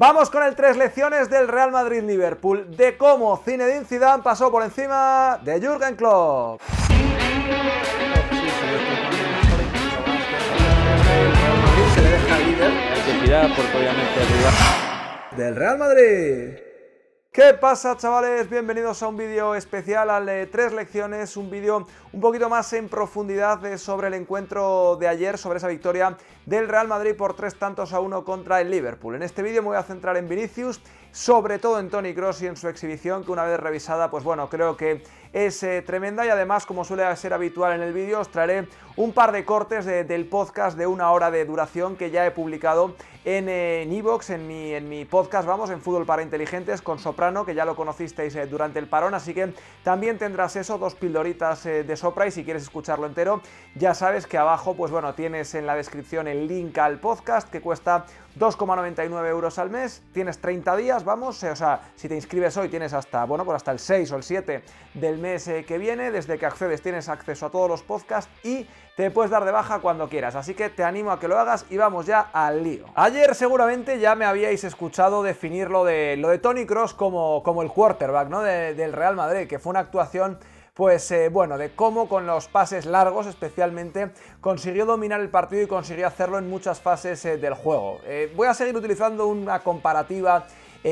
Vamos con el tres lecciones del Real Madrid-Liverpool de cómo Zinedine Zidane pasó por encima de Jürgen Klopp. Del Real Madrid. ¿Qué pasa chavales? Bienvenidos a un vídeo especial al de tres lecciones, un vídeo un poquito más en profundidad sobre el encuentro de ayer, sobre esa victoria del Real Madrid por tres tantos a uno contra el Liverpool. En este vídeo me voy a centrar en Vinicius, sobre todo en Tony Cross y en su exhibición, que una vez revisada, pues bueno, creo que es eh, tremenda y además, como suele ser habitual en el vídeo, os traeré un par de cortes del podcast de una hora de duración que ya he publicado en Evox, eh, en, mi, en mi podcast, vamos, en Fútbol para Inteligentes con Soprano, que ya lo conocisteis eh, durante el parón, así que también tendrás eso, dos pildoritas de Sopra y si quieres escucharlo entero, ya sabes que abajo, pues bueno, tienes en la descripción el link al podcast que cuesta 2,99 euros al mes, tienes 30 días, vamos, eh, o sea, si te inscribes hoy tienes hasta, bueno, por pues hasta el 6 o el 7 del mes eh, que viene, desde que accedes tienes acceso a todos los podcasts y te puedes dar de baja cuando quieras, así que te animo a que lo hagas y vamos ya al lío. Ayer seguramente ya me habíais escuchado definir lo de, lo de Tony Cross como, como el quarterback, ¿no? del Real Madrid, que fue una actuación pues eh, bueno, de cómo con los pases largos especialmente consiguió dominar el partido y consiguió hacerlo en muchas fases eh, del juego. Eh, voy a seguir utilizando una comparativa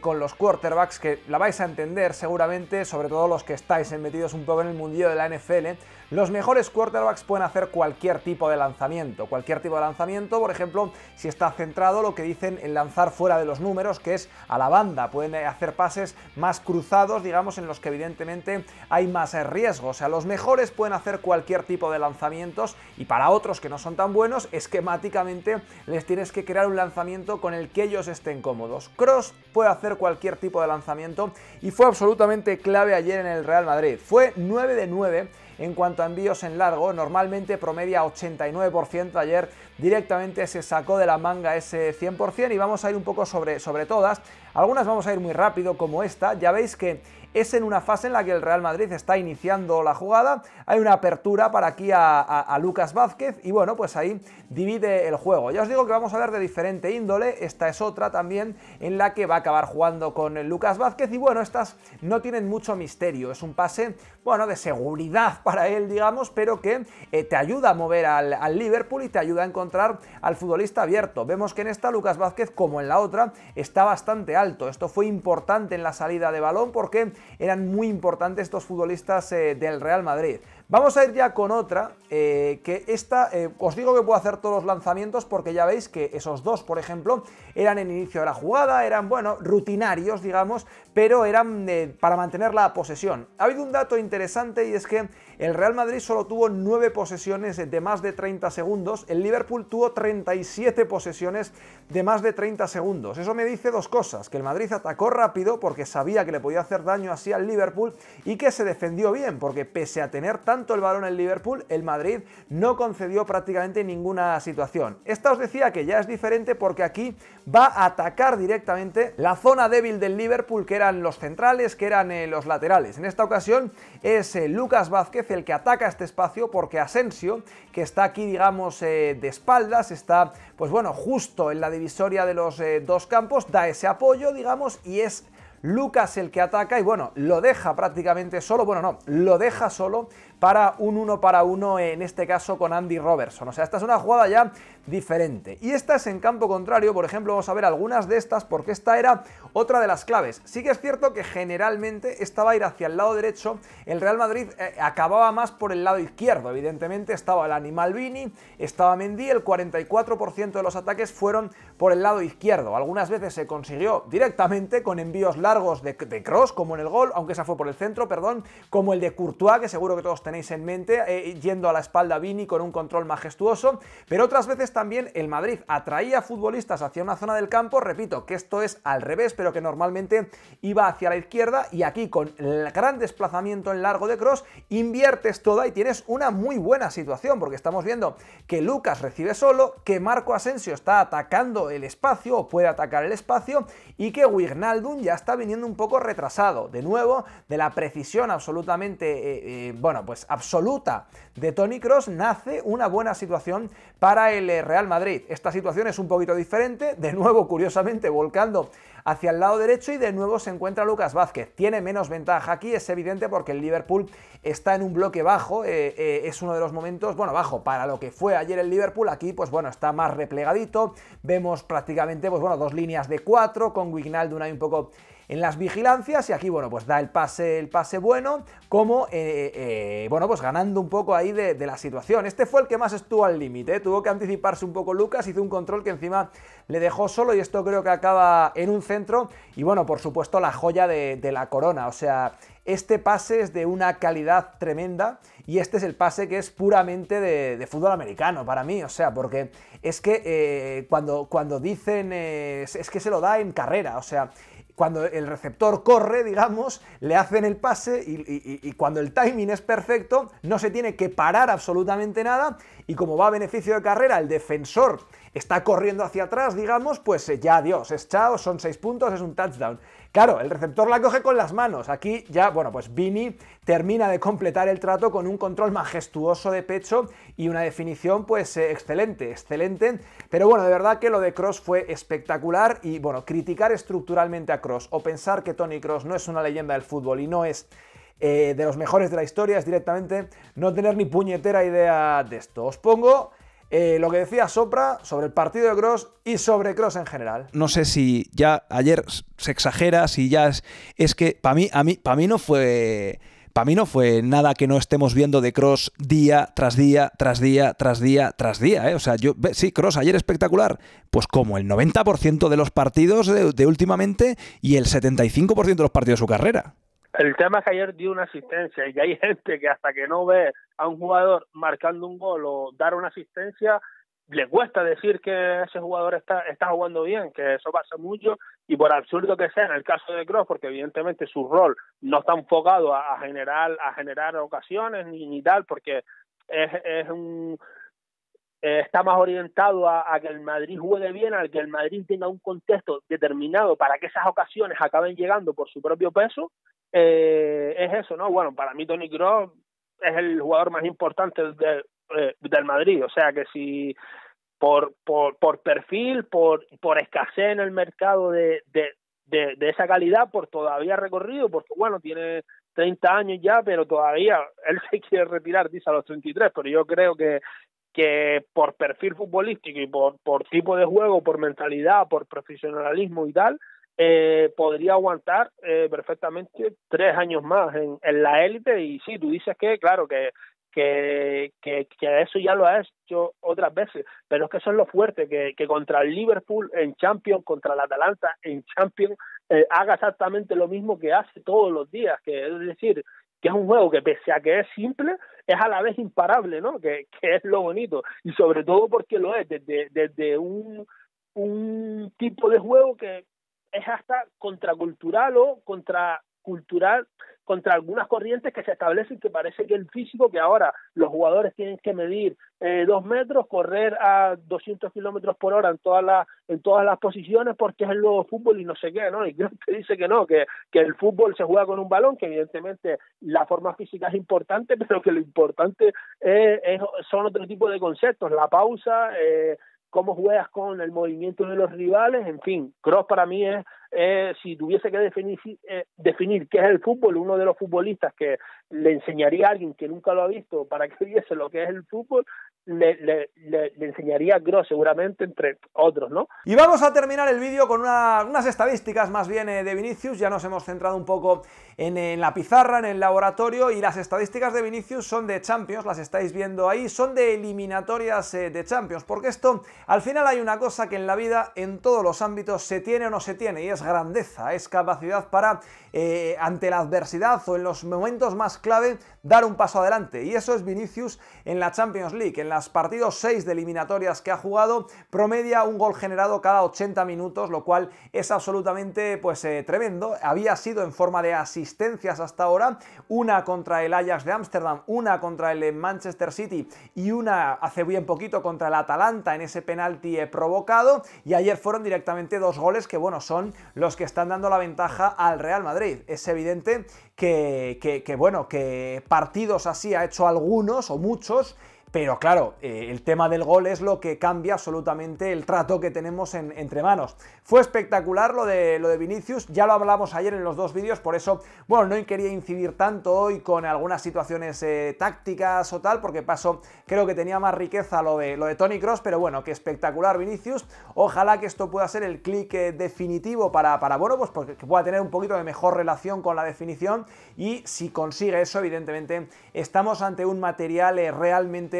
con los quarterbacks, que la vais a entender seguramente, sobre todo los que estáis metidos un poco en el mundillo de la NFL, los mejores quarterbacks pueden hacer cualquier tipo de lanzamiento. Cualquier tipo de lanzamiento, por ejemplo, si está centrado lo que dicen en lanzar fuera de los números, que es a la banda. Pueden hacer pases más cruzados, digamos, en los que evidentemente hay más riesgo. O sea, los mejores pueden hacer cualquier tipo de lanzamientos y para otros que no son tan buenos, esquemáticamente les tienes que crear un lanzamiento con el que ellos estén cómodos. Cross puede hacer cualquier tipo de lanzamiento y fue absolutamente clave ayer en el Real Madrid. Fue 9 de 9 en cuanto a envíos en largo, normalmente promedia 89%, ayer directamente se sacó de la manga ese 100% y vamos a ir un poco sobre, sobre todas. Algunas vamos a ir muy rápido como esta, ya veis que es en una fase en la que el Real Madrid está iniciando la jugada, hay una apertura para aquí a, Lucas Vázquez y bueno, pues ahí divide el juego. Ya os digo que vamos a ver de diferente índole, esta es otra también en la que va a acabar jugando con Lucas Vázquez y bueno, estas no tienen mucho misterio, es un pase, bueno, de seguridad para él, digamos, pero que eh, te ayuda a mover al, al Liverpool y te ayuda a encontrar al futbolista abierto. Vemos que en esta Lucas Vázquez, como en la otra, está bastante alto. Esto fue importante en la salida de balón porque eran muy importantes estos futbolistas eh, del Real Madrid. Vamos a ir ya con otra, eh, que esta, eh, os digo que puedo hacer todos los lanzamientos porque ya veis que esos dos, por ejemplo, eran en inicio de la jugada, eran, bueno, rutinarios, digamos, pero eran eh, para mantener la posesión. Ha habido un dato interesante y es que el Real Madrid solo tuvo 9 posesiones de más de 30 segundos, el Liverpool tuvo 37 posesiones de más de 30 segundos. Eso me dice dos cosas, que el Madrid atacó rápido porque sabía que le podía hacer daño así al Liverpool y que se defendió bien porque pese a tener tanto el balón el Liverpool, el Madrid no concedió prácticamente ninguna situación. Esta os decía que ya es diferente porque aquí va a atacar directamente la zona débil del Liverpool, que eran los centrales, que eran eh, los laterales. En esta ocasión es eh, Lucas Vázquez el que ataca este espacio porque Asensio, que está aquí, digamos, eh, de espaldas, está, pues bueno, justo en la divisoria de los dos campos, da ese apoyo, digamos, y es Lucas el que ataca y bueno, lo deja prácticamente solo, bueno no, lo deja solo para un uno para uno, en este caso con Andy Robertson. O sea, esta es una jugada ya diferente. Y esta es en campo contrario, por ejemplo, vamos a ver algunas de estas porque esta era otra de las claves. Sí que es cierto que generalmente esta va a ir hacia el lado derecho, el Real Madrid eh, acababa más por el lado izquierdo, evidentemente estaba el Animal Vini, estaba Mendy, el 44% de los ataques fueron por el lado izquierdo. Algunas veces se consiguió directamente con envíos largos de, de cross, como en el gol, aunque esa fue por el centro, perdón, como el de Courtois, que seguro que todos tenéis en mente, eh, yendo a la espalda Vini con un control majestuoso, pero otras veces también el Madrid atraía futbolistas hacia una zona del campo, repito, que esto es al revés, pero que normalmente iba hacia la izquierda y aquí con el gran desplazamiento en largo de cross inviertes toda y tienes una muy buena situación, porque estamos viendo que Lucas recibe solo, que Marco Asensio está atacando el espacio o puede atacar el espacio y que Wijnaldum ya está viniendo un poco retrasado, de nuevo, de la precisión absolutamente, eh, eh, bueno, pues pues, absoluta de Tony Cross, nace una buena situación para el eh, Real Madrid. Esta situación es un poquito diferente, de nuevo, curiosamente, volcando hacia el lado derecho y de nuevo se encuentra Lucas Vázquez. Tiene menos ventaja aquí, es evidente porque el Liverpool está en un bloque bajo, eh, eh, es uno de los momentos, bueno, bajo para lo que fue ayer el Liverpool, aquí pues bueno, está más replegadito, vemos prácticamente pues bueno, dos líneas de cuatro, con una ahí un poco en las vigilancias y aquí, bueno, pues da el pase, el pase bueno, como, eh, eh, eh, bueno, pues ganando un poco ahí de, la situación. Este fue el que más estuvo al límite, tuvo que anticiparse un poco Lucas, hizo un control que encima le dejó solo y esto creo que acaba en un centro y, bueno, por supuesto la joya de, la corona, o sea... Este pase es de una calidad tremenda y este es el pase que es puramente de, fútbol americano para mí, o sea, porque es que cuando, cuando dicen, es que se lo da en carrera, o sea, cuando el receptor corre, digamos, le hacen el pase y, cuando el timing es perfecto, no se tiene que parar absolutamente nada y como va a beneficio de carrera, el defensor está corriendo hacia atrás, digamos, pues eh, ya adiós, es chao, son seis puntos, es un touchdown. Claro, el receptor la coge con las manos. Aquí ya, bueno, pues Vini termina de completar el trato con un control majestuoso de pecho y una definición pues eh, excelente, excelente. Pero bueno, de verdad que lo de Cross fue espectacular y bueno, criticar estructuralmente a Cross o pensar que Tony Cross no es una leyenda del fútbol y no es eh, de los mejores de la historia es directamente no tener ni puñetera idea de esto. Os pongo eh, lo que decía Sopra sobre el partido de Cross y sobre Cross en general. No sé si ya ayer se exagera, si ya es. Es que para mí, mí, mí no fue. Para mí no fue nada que no estemos viendo de Cross día tras día, tras día, tras día, tras día. ¿eh? O sea, yo sí, Cross ayer espectacular. Pues como el 90% de los partidos de últimamente y el 75% de los partidos de su carrera. El tema es que ayer dio una asistencia y que hay gente que hasta que no ve a un jugador marcando un gol o dar una asistencia, le cuesta decir que ese jugador está, está jugando bien, que eso pasa mucho y por absurdo que sea en el caso de Cross, porque evidentemente su rol no está enfocado a, generar a generar ocasiones ni, ni tal, porque es, un está más orientado a, que el Madrid juegue bien, a que el Madrid tenga un contexto determinado para que esas ocasiones acaben llegando por su propio peso eh, es eso, ¿no? Bueno, para mí Tony Kroos es el jugador más importante eh, del Madrid, o sea que si por, perfil, por, escasez en el mercado de, de, de, esa calidad, por todavía recorrido, porque bueno, tiene 30 años ya, pero todavía él se quiere retirar, dice a los 33, pero yo creo que, que por perfil futbolístico y por tipo de juego, por mentalidad, por profesionalismo y tal, eh, podría aguantar eh, perfectamente tres años más en, la élite y sí, tú dices que, claro, que, que, eso ya lo ha hecho otras veces, pero es que eso es lo fuerte, que, contra el Liverpool en Champions, contra el Atalanta en Champions, eh, haga exactamente lo mismo que hace todos los días, que es decir, que es un juego que pese a que es simple, es a la vez imparable, ¿no? Que, es lo bonito, y sobre todo porque lo es desde, un tipo de juego que, es hasta contracultural o contracultural contra algunas corrientes que se establecen que parece que el físico, que ahora los jugadores tienen que medir eh, dos metros, correr a 200 kilómetros por hora en todas, las, en todas las posiciones porque es el nuevo fútbol y no sé qué, ¿no? Y creo que dice que no, que, que el fútbol se juega con un balón, que evidentemente la forma física es importante, pero que lo importante son otro tipo de conceptos, la pausa, eh, cómo juegas con el movimiento de los rivales, en fin, Cross para mí es, eh, si tuviese que definir, eh, definir qué es el fútbol, uno de los futbolistas que le enseñaría a alguien que nunca lo ha visto para que viese lo que es el fútbol le, enseñaría a Gross seguramente entre otros, ¿no? Y vamos a terminar el vídeo con unas estadísticas más bien eh, de Vinicius, ya nos hemos centrado un poco en, la pizarra, en el laboratorio y las estadísticas de Vinicius son de Champions, las estáis viendo ahí, son de eliminatorias eh, de Champions, porque esto al final hay una cosa que en la vida en todos los ámbitos se tiene o no se tiene y es grandeza, es capacidad para eh, ante la adversidad o en los momentos más clave dar un paso adelante. Y eso es Vinicius en la Champions League. En las partidos 6 de eliminatorias que ha jugado, promedia un gol generado cada 80 minutos, lo cual es absolutamente pues, eh, tremendo. Había sido en forma de asistencias hasta ahora, una contra el Ajax de Ámsterdam, una contra el Manchester City y una hace bien poquito contra el Atalanta en ese penalti eh, provocado. Y ayer fueron directamente dos goles que, bueno, son los que están dando la ventaja al Real Madrid. Es evidente que, que, bueno, que partidos así ha hecho algunos o muchos pero claro, eh, el tema del gol es lo que cambia absolutamente el trato que tenemos entre manos. Fue espectacular lo de, lo de Vinicius, ya lo hablamos ayer en los dos vídeos, por eso, bueno, no quería incidir tanto hoy con algunas situaciones eh, tácticas o tal, porque paso, creo que tenía más riqueza lo de, lo de Tony Cross, pero bueno, que espectacular Vinicius. Ojalá que esto pueda ser el clic eh, definitivo para, para, bueno, pues, pues que pueda tener un poquito de mejor relación con la definición y si consigue eso, evidentemente, estamos ante un material realmente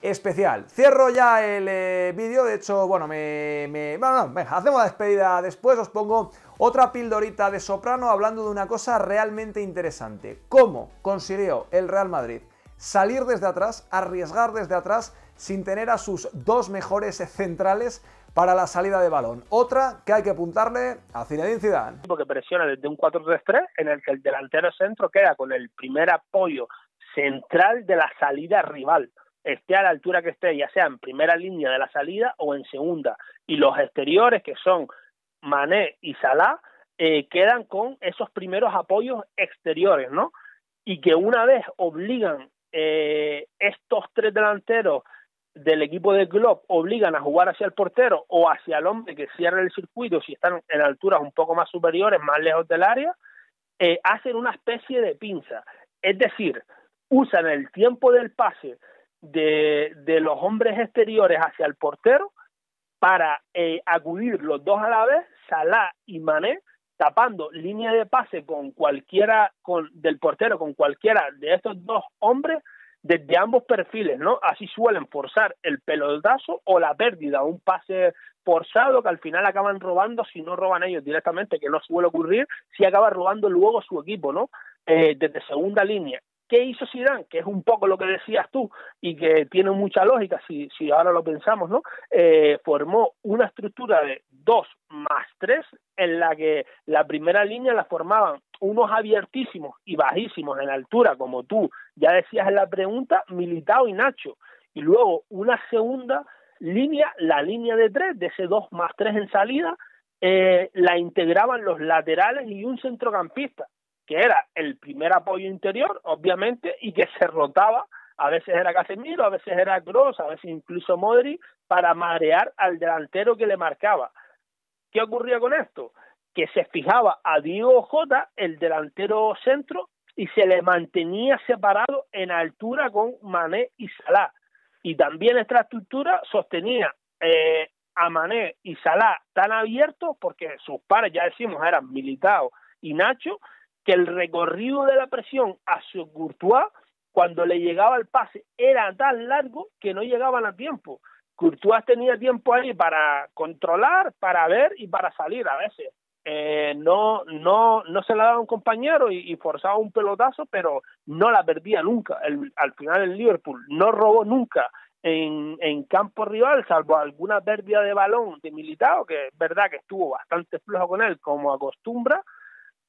especial. Cierro ya el eh, vídeo, de hecho, bueno, me, Bueno, no, venga, hacemos la despedida después, os pongo otra pildorita de soprano hablando de una cosa realmente interesante. ¿Cómo consiguió el Real Madrid salir desde atrás, arriesgar desde atrás, sin tener a sus dos mejores centrales para la salida de balón. Otra que hay que apuntarle a Zinedine Zidane. Porque presiona desde un 4-3-3 en el que el delantero centro queda con el primer apoyo central de la salida rival esté a la altura que esté, ya sea en primera línea de la salida o en segunda. Y los exteriores, que son Mané y Salah, eh, quedan con esos primeros apoyos exteriores, ¿no? Y que una vez obligan eh, estos tres delanteros del equipo de Glob obligan a jugar hacia el portero o hacia el hombre que cierra el circuito si están en alturas un poco más superiores, más lejos del área, eh, hacen una especie de pinza. Es decir, usan el tiempo del pase de, los hombres exteriores hacia el portero para eh, acudir los dos a la vez, Salah y Mané, tapando línea de pase con cualquiera con, del portero, con cualquiera de estos dos hombres desde ambos perfiles, ¿no? Así suelen forzar el pelotazo o la pérdida, un pase forzado que al final acaban robando si no roban ellos directamente, que no suele ocurrir, si acaba robando luego su equipo, ¿no? Eh, desde segunda línea. ¿Qué hizo Zidane? Que es un poco lo que decías tú y que tiene mucha lógica si, ahora lo pensamos, ¿no? Eh, formó una estructura de dos más tres en la que la primera línea la formaban unos abiertísimos y bajísimos en altura, como tú ya decías en la pregunta, Militao y Nacho. Y luego una segunda línea, la línea de tres, de ese dos más tres en salida, eh, la integraban los laterales y un centrocampista que era el primer apoyo interior, obviamente, y que se rotaba, a veces era Casemiro, a veces era Gross, a veces incluso Modri para marear al delantero que le marcaba. ¿Qué ocurría con esto? Que se fijaba a Diego Jota, el delantero centro, y se le mantenía separado en altura con Mané y Salah. Y también esta estructura sostenía eh, a Mané y Salah tan abiertos porque sus pares, ya decimos, eran Militao y Nacho, que el recorrido de la presión hacia Courtois cuando le llegaba el pase era tan largo que no llegaban a tiempo. Courtois tenía tiempo ahí para controlar, para ver y para salir a veces. Eh, no, no, no se la daba un compañero y, forzaba un pelotazo, pero no la perdía nunca. al final el Liverpool no robó nunca en, campo rival, salvo alguna pérdida de balón de militado que es verdad que estuvo bastante flojo con él, como acostumbra,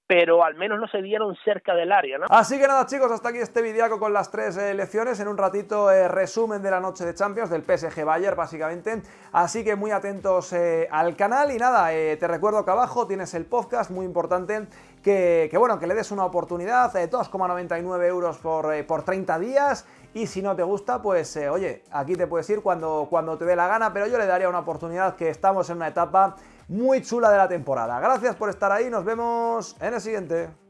pero al menos no se vieron cerca del área. ¿no? Así que nada chicos, hasta aquí este vídeo con las tres eh, elecciones. en un ratito eh, resumen de la noche de Champions, del PSG Bayern básicamente, así que muy atentos eh, al canal y nada, te recuerdo que abajo tienes el podcast, muy importante, que, bueno, que le des una oportunidad, 2,99 euros por, por 30 días, y si no te gusta, pues oye, aquí te puedes ir cuando, cuando te dé la gana, pero yo le daría una oportunidad que estamos en una etapa muy chula de la temporada. Gracias por estar ahí, nos vemos en el siguiente.